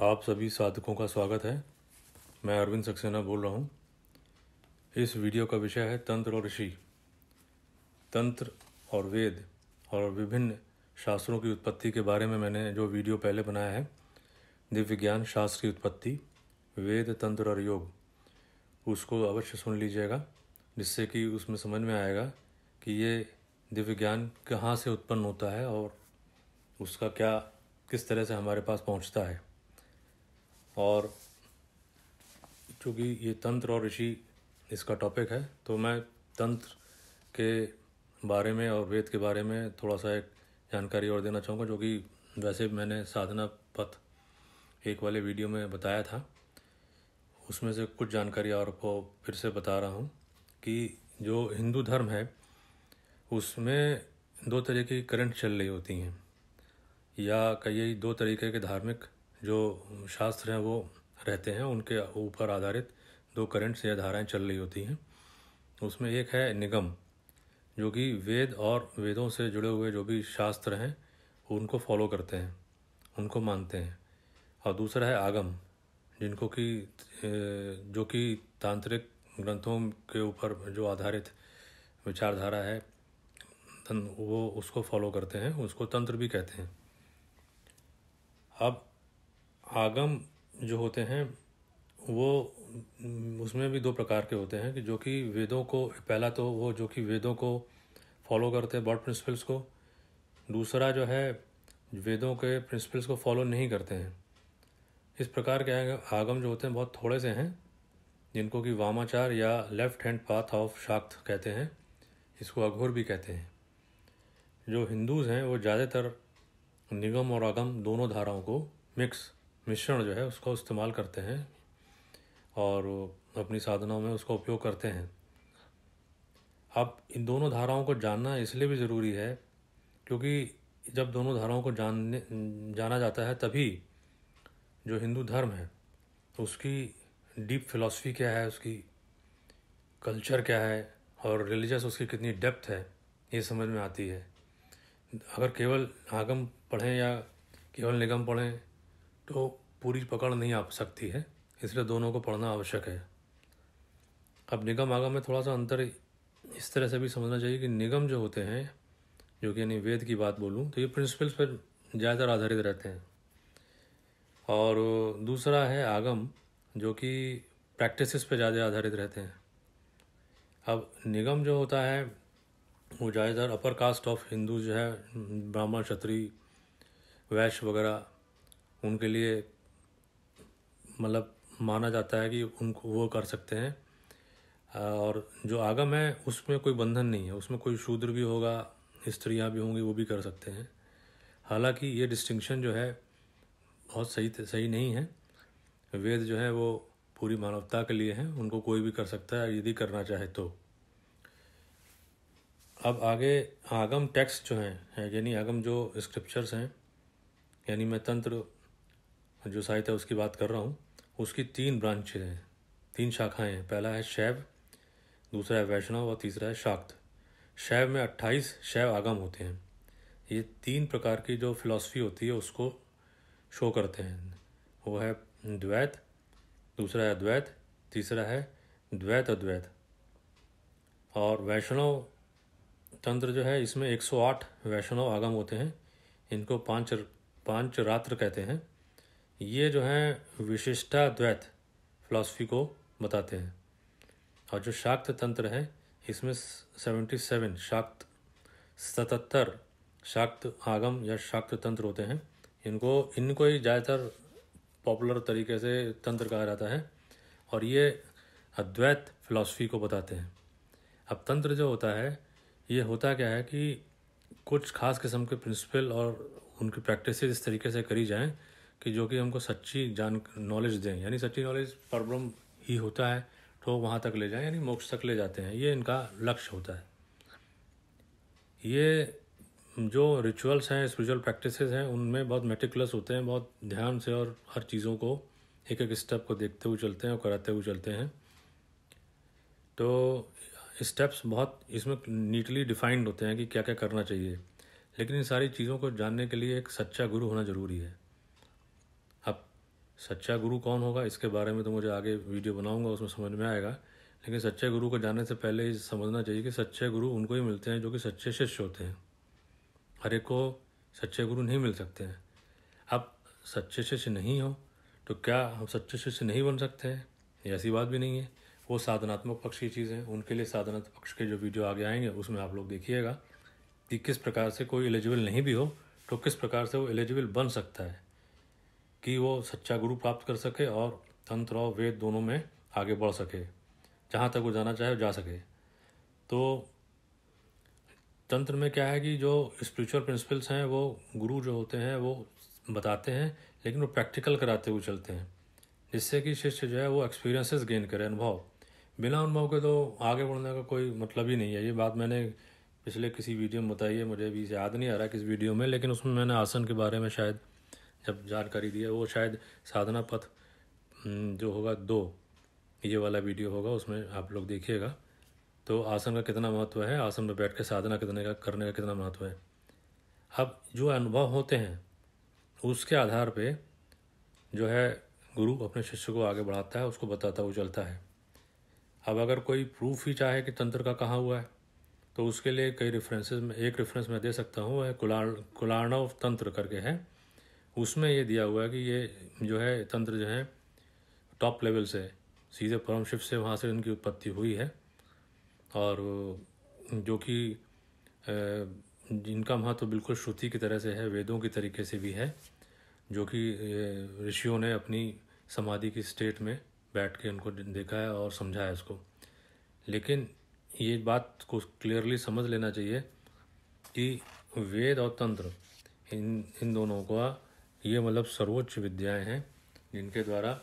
आप सभी साधकों का स्वागत है मैं अरविंद सक्सेना बोल रहा हूँ इस वीडियो का विषय है तंत्र और ऋषि तंत्र और वेद और विभिन्न शास्त्रों की उत्पत्ति के बारे में मैंने जो वीडियो पहले बनाया है दिव्य ज्ञान शास्त्र की उत्पत्ति वेद तंत्र और योग उसको अवश्य सुन लीजिएगा जिससे कि उसमें समझ में आएगा कि ये दिव्य ज्ञान कहाँ से उत्पन्न होता है और उसका क्या किस तरह से हमारे पास पहुँचता है और चूँकि ये तंत्र और ऋषि इसका टॉपिक है तो मैं तंत्र के बारे में और वेद के बारे में थोड़ा सा एक जानकारी और देना चाहूँगा जो कि वैसे मैंने साधना पथ एक वाले वीडियो में बताया था उसमें से कुछ जानकारी और आपको फिर से बता रहा हूँ कि जो हिंदू धर्म है उसमें दो तरह की करंट चल रही होती हैं या कहिए दो तरीके के धार्मिक जो शास्त्र हैं वो रहते हैं उनके ऊपर आधारित दो करंट्स या धाराएं चल रही होती हैं उसमें एक है निगम जो कि वेद और वेदों से जुड़े हुए जो भी शास्त्र हैं उनको फॉलो करते हैं उनको मानते हैं और दूसरा है आगम जिनको कि जो कि तांत्रिक ग्रंथों के ऊपर जो आधारित विचारधारा है वो उसको फॉलो करते हैं उसको तंत्र भी कहते हैं अब आगम जो होते हैं वो उसमें भी दो प्रकार के होते हैं कि जो कि वेदों को पहला तो वो जो कि वेदों को फॉलो करते हैं बॉड प्रिंसिपल्स को दूसरा जो है वेदों के प्रिंसिपल्स को फॉलो नहीं करते हैं इस प्रकार के आगम जो होते हैं बहुत थोड़े से हैं जिनको कि वामाचार या लेफ्ट हैंड पाथ ऑफ शाक्त कहते हैं इसको अघोर भी कहते हैं जो हिंदूज़ हैं वो ज़्यादातर निगम और आगम दोनों धाराओं को मिक्स मिश्रण जो है उसको इस्तेमाल करते हैं और अपनी साधनाओं में उसका उपयोग करते हैं अब इन दोनों धाराओं को जानना इसलिए भी ज़रूरी है क्योंकि जब दोनों धाराओं को जानने जाना जाता है तभी जो हिंदू धर्म है उसकी डीप फिलॉसफी क्या है उसकी कल्चर क्या है और रिलीजस उसकी कितनी डेप्थ है ये समझ में आती है अगर केवल आगम पढ़ें या केवल निगम पढ़ें तो पूरी पकड़ नहीं आ सकती है इसलिए दोनों को पढ़ना आवश्यक है अब निगम आगम में थोड़ा सा अंतर इस तरह से भी समझना चाहिए कि निगम जो होते हैं जो कि यानी वेद की बात बोलूँ तो ये प्रिंसिपल्स पर ज़्यादातर आधारित रहते हैं और दूसरा है आगम जो कि प्रैक्टिसेस पे ज़्यादा आधारित रहते हैं अब निगम जो होता है वो ज़्यादातर अपर कास्ट ऑफ हिंदू जो है ब्राह्मण क्षत्रिय वैश्य वगैरह उनके लिए मतलब माना जाता है कि उनको वो कर सकते हैं और जो आगम है उसमें कोई बंधन नहीं है उसमें कोई शूद्र भी होगा स्त्रियाँ भी होंगी वो भी कर सकते हैं हालांकि ये डिस्टिंक्शन जो है बहुत सही सही नहीं है वेद जो है वो पूरी मानवता के लिए हैं उनको कोई भी कर सकता है यदि करना चाहे तो अब आगे आगम टेक्स्ट जो हैं यानी आगम जो स्क्रिप्चर्स हैं यानी मैं तंत्र जो साहित्य है उसकी बात कर रहा हूँ उसकी तीन ब्रांच हैं तीन शाखाएं हैं पहला है शैव दूसरा है वैष्णव और तीसरा है शाक्त शैव में अट्ठाईस शैव आगम होते हैं ये तीन प्रकार की जो फिलॉसफी होती है उसको शो करते हैं वो है द्वैत दूसरा है अद्वैत तीसरा है द्वैत अद्वैत और वैष्णव तंत्र जो है इसमें 108 वैष्णव आगम होते हैं इनको पांच पांच रात्र कहते हैं ये जो हैं विशिष्टाद्वैत फ़िलासफ़ी को बताते हैं और जो शाक्त तंत्र है इसमें सेवेंटी सेवन शाक्त सतहत्तर शाक्त आगम या शाक्त तंत्र होते हैं इनको इनको ही ज़्यादातर पॉपुलर तरीके से तंत्र कहा जाता है और ये अद्वैत फ़िलासफ़ी को बताते हैं अब तंत्र जो होता है ये होता क्या है कि कुछ खास किस्म के प्रिंसिपल और उनकी प्रैक्टिस इस तरीके से करी जाएँ कि जो कि हमको सच्ची जान नॉलेज दें यानी सच्ची नॉलेज प्रॉब्लम ही होता है तो वहाँ तक ले जाएं यानी मोक्ष तक ले जाते हैं ये इनका लक्ष्य होता है ये जो रिचुअल्स हैं स्पिरिचुअल प्रैक्टिसेस हैं उनमें बहुत मेटिकुलस होते हैं बहुत ध्यान से और हर चीज़ों को एक एक स्टेप को देखते हुए चलते हैं और कराते हुए चलते हैं तो स्टेप्स बहुत इसमें नीटली डिफाइंड होते हैं कि क्या क्या करना चाहिए लेकिन इन सारी चीज़ों को जानने के लिए एक सच्चा गुरु होना ज़रूरी है सच्चा गुरु कौन होगा इसके बारे में तो मुझे आगे वीडियो बनाऊंगा उसमें समझ में आएगा लेकिन सच्चे गुरु को जानने से पहले ये समझना चाहिए कि सच्चे गुरु उनको ही मिलते हैं जो कि सच्चे शिष्य होते हैं हर एक को सच्चे गुरु नहीं मिल सकते हैं आप सच्चे शिष्य नहीं हो तो क्या हम सच्चे शिष्य नहीं बन सकते हैं ये ऐसी बात भी नहीं है वो साधनात्मक पक्ष की चीज़ है उनके लिए साधनात्मक पक्ष के जो वीडियो आगे आएंगे उसमें आप लोग देखिएगा कि किस प्रकार से कोई एलिजिबल नहीं भी हो तो किस प्रकार से वो एलिजिबल बन सकता है कि वो सच्चा गुरु प्राप्त कर सके और तंत्र और वेद दोनों में आगे बढ़ सके जहाँ तक वो जाना चाहे वो जा सके तो तंत्र में क्या है कि जो स्पिरिचुअल प्रिंसिपल्स हैं वो गुरु जो होते हैं वो बताते हैं लेकिन वो प्रैक्टिकल कराते हुए चलते हैं जिससे कि शिष्य जो है वो एक्सपीरियंसेस गेन करे अनुभव बिना अनुभव के तो आगे बढ़ने का कोई मतलब ही नहीं है ये बात मैंने पिछले किसी वीडियो में बताई है मुझे अभी याद नहीं आ रहा किस वीडियो में लेकिन उसमें मैंने आसन के बारे में शायद जब जानकारी दी है वो शायद साधना पथ हम्म, जो होगा दो ये वाला वीडियो होगा उसमें आप लोग देखिएगा तो आसन का कितना महत्व है आसन में बैठ के साधना कितने का करने का कितना महत्व है अब जो अनुभव होते हैं उसके आधार पे जो है गुरु अपने शिष्य को आगे बढ़ाता है उसको बताता हुआ चलता है अब अगर कोई प्रूफ ही चाहे कि तंत्र का कहाँ हुआ है तो उसके लिए कई रेफरेंसेस में एक रेफरेंस मैं दे सकता हूँ वह कुलाण कुलाणव तंत्र करके है उसमें ये दिया हुआ है कि ये जो है तंत्र जो है टॉप लेवल से सीधे शिव से वहाँ से उनकी उत्पत्ति हुई है और जो कि जिनका महत्व तो बिल्कुल श्रुति की तरह से है वेदों की तरीके से भी है जो कि ऋषियों ने अपनी समाधि की स्टेट में बैठ के उनको देखा है और समझाया उसको लेकिन ये बात को क्लियरली समझ लेना चाहिए कि वेद और तंत्र इन इन दोनों का ये मतलब सर्वोच्च विद्याएं हैं जिनके द्वारा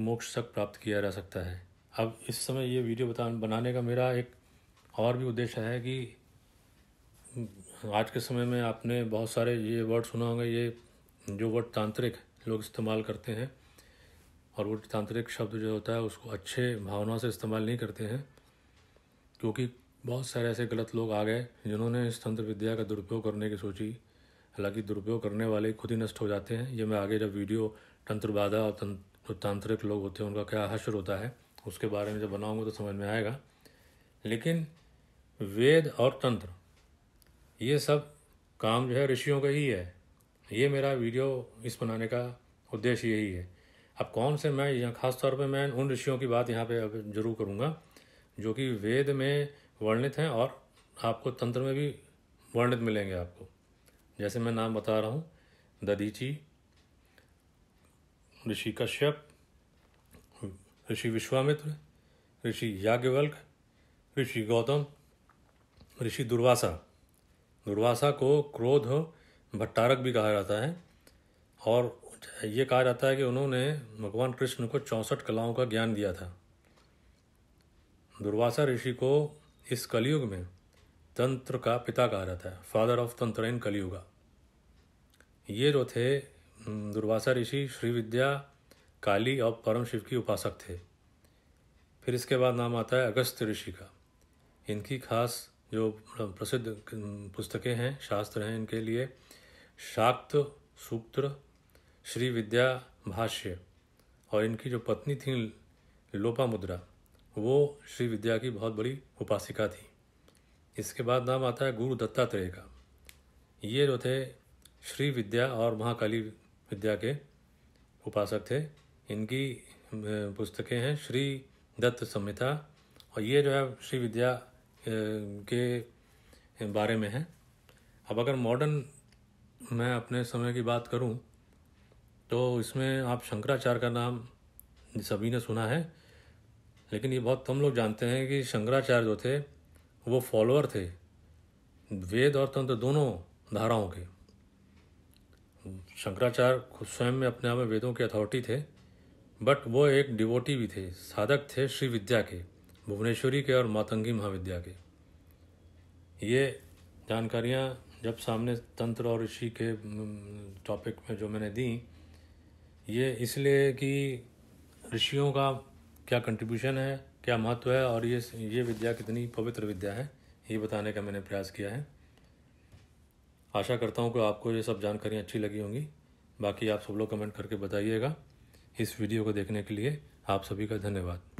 मोक्ष तक प्राप्त किया जा सकता है अब इस समय ये वीडियो बता बनाने का मेरा एक और भी उद्देश्य है कि आज के समय में आपने बहुत सारे ये वर्ड सुना होगा ये जो वर्ड तांत्रिक लोग इस्तेमाल करते हैं और वो तांत्रिक शब्द जो होता है उसको अच्छे भावना से इस्तेमाल नहीं करते हैं क्योंकि बहुत सारे ऐसे गलत लोग आ गए जिन्होंने इस तंत्र विद्या का दुरुपयोग करने की सोची हालांकि दुरुपयोग करने वाले खुद ही नष्ट हो जाते हैं ये मैं आगे जब वीडियो तंत्र बाधा और तंत्र तांत्रिक लोग होते हैं उनका क्या हश्र होता है उसके बारे में जब बनाऊंगा तो समझ में आएगा लेकिन वेद और तंत्र ये सब काम जो है ऋषियों का ही है ये मेरा वीडियो इस बनाने का उद्देश्य यही है अब कौन से मैं यहाँ खास तौर पे मैं उन ऋषियों की बात यहाँ पे अब जरूर करूँगा जो कि वेद में वर्णित हैं और आपको तंत्र में भी वर्णित मिलेंगे आपको जैसे मैं नाम बता रहा हूँ ददीची ऋषि कश्यप ऋषि विश्वामित्र ऋषि याज्ञवल्क ऋषि गौतम ऋषि दुर्वासा दुर्वासा को क्रोध भट्टारक भी कहा जाता है और ये कहा जाता है कि उन्होंने भगवान कृष्ण को चौंसठ कलाओं का ज्ञान दिया था दुर्वासा ऋषि को इस कलयुग में तंत्र का पिता कहा जाता है फादर ऑफ तंत्र इन कलियुगा ये जो थे दुर्वासा ऋषि श्री विद्या काली और परम शिव की उपासक थे फिर इसके बाद नाम आता है अगस्त ऋषि का इनकी खास जो प्रसिद्ध पुस्तकें हैं शास्त्र हैं इनके लिए शाक्त सूत्र श्री विद्या भाष्य और इनकी जो पत्नी थी लोपामुद्रा वो श्री विद्या की बहुत बड़ी उपासिका थी इसके बाद नाम आता है गुरु दत्तात्रेय का ये जो थे श्री विद्या और महाकाली विद्या के उपासक थे इनकी पुस्तकें हैं श्री दत्त संहिता और ये जो है श्री विद्या के बारे में है अब अगर मॉडर्न मैं अपने समय की बात करूं तो इसमें आप शंकराचार्य का नाम सभी ने सुना है लेकिन ये बहुत कम लोग जानते हैं कि शंकराचार्य जो थे वो फॉलोअर थे वेद और तंत्र दोनों धाराओं के शंकराचार्य खुद स्वयं में अपने आप में वेदों के अथॉरिटी थे बट वो एक डिवोटी भी थे साधक थे श्री विद्या के भुवनेश्वरी के और मातंगी महाविद्या के ये जानकारियाँ जब सामने तंत्र और ऋषि के टॉपिक में जो मैंने दी ये इसलिए कि ऋषियों का क्या कंट्रीब्यूशन है क्या महत्व है और ये ये विद्या कितनी पवित्र विद्या है ये बताने का मैंने प्रयास किया है आशा करता हूँ कि आपको ये सब जानकारियाँ अच्छी लगी होंगी बाकी आप सब लोग कमेंट करके बताइएगा इस वीडियो को देखने के लिए आप सभी का धन्यवाद